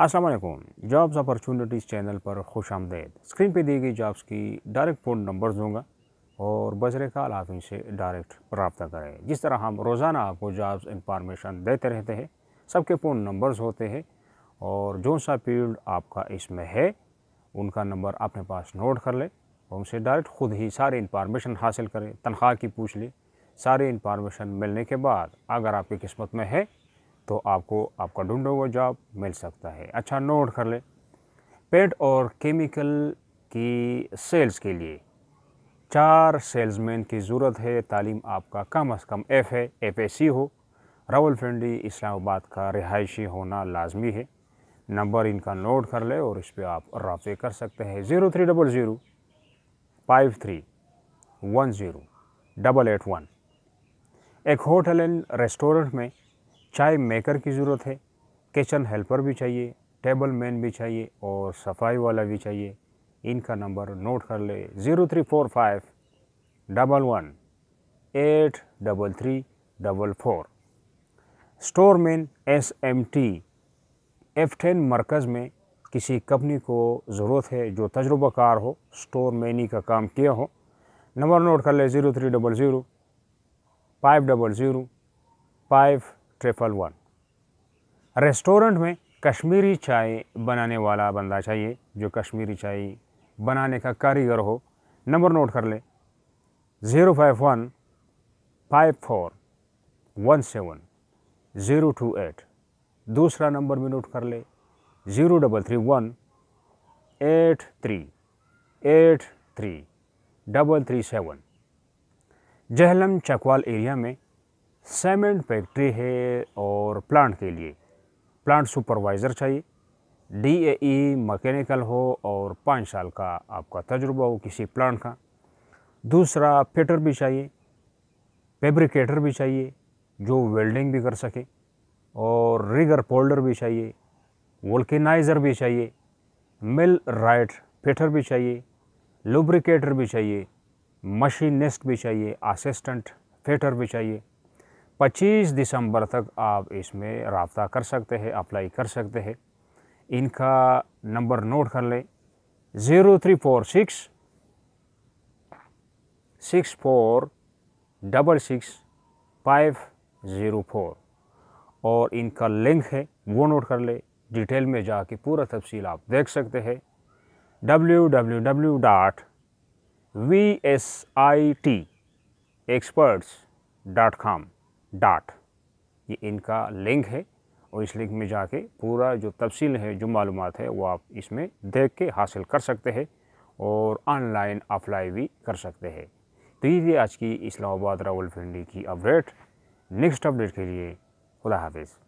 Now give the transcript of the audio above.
Aslam jobs opportunities channel पर खुश आमदेद screen पर दी गई जॉब्स की डायरेक्ट फ़ोन नंबर्स दूंगा और बजर काल आप इनसे डायरेक्ट रबता करें जिस तरह हम रोज़ाना आपको जॉब्स इंफॉर्मेशन देते रहते हैं सबके फ़ोन नंबर्स होते हैं और जो सा फील्ड आपका इसमें है उनका नंबर अपने पास नोट कर लें और उनसे डायरेक्ट ख़ुद ही सारी इंफॉर्मेशन हासिल करें तनख्वाह की पूछ लें सारी इंफॉर्मेशन मिलने के बाद अगर आपकी किस्मत में है तो आपको आपका ढूंढो हुआ जॉब मिल सकता है अच्छा नोट कर ले पेट और केमिकल की सेल्स के लिए चार सेल्समैन की ज़रूरत है तालीम आपका कम अज़ कम एफ़ है एफ ए सी हो फ्रेंडली इस्लामाबाद का रिहायशी होना लाजमी है नंबर इनका नोट कर ले और इस पर आप रबे कर सकते हैं zero three double zero five three one zero double eight one एक होटल एंड रेस्टोरेंट में चाय मेकर की ज़रूरत है किचन हेल्पर भी चाहिए टेबल मैन भी चाहिए और सफाई वाला भी चाहिए इनका नंबर नोट कर ले zero three four five double one eight double three double four store man S M T F ten मरकज़ में किसी कंपनी को ज़रूरत है जो तजुर्बाकार हो स्टोर मैनी का काम किया हो नंबर नोट कर ले zero three double zero five double zero five triple one restaurant में कश्मीरी चाय बनाने वाला बंदा चाहिए जो कश्मीरी चाय बनाने का कारीगर हो नंबर नोट कर ले zero five one five four one seven zero two eight दूसरा नंबर भी नोट कर ले zero double three one eight three eight three double three seven Jhelum Chakwal area में सीमेंट फैक्ट्री है और प्लांट के लिए प्लांट सुपरवाइज़र चाहिए डी ए ई मकैनिकल हो और पाँच साल का आपका तजुर्बा हो किसी प्लांट का दूसरा फिटर भी चाहिए फेब्रिकेटर भी चाहिए जो वेल्डिंग भी कर सके और रिगर फोल्डर भी चाहिए वोल्केनाइज़र भी चाहिए मिल राइट फिटर भी चाहिए लुब्रिकेटर भी चाहिए मशीनिस्ट भी चाहिए असिस्टेंट फिटर भी चाहिए 25 दिसंबर तक आप इसमें रबता कर सकते हैं अप्लाई कर सकते हैं इनका नंबर नोट कर लें zero three four six six four double six five zero four और इनका लिंक है वो नोट कर ले डिटेल में जाके पूरा तफसील आप देख सकते हैं W W W dot V S I T experts dot com dot ये इनका लिंक है और इस लिंक में जाके पूरा जो तफसील है जो मालूम है वो आप इसमें देख के हासिल कर सकते हैं और ऑनलाइन अप्लाई भी कर सकते हैं तो ये थी आज की इस्लामाबाद रावलपिंडी की अपडेट नेक्स्ट अपडेट के लिए खुदा हाफिज़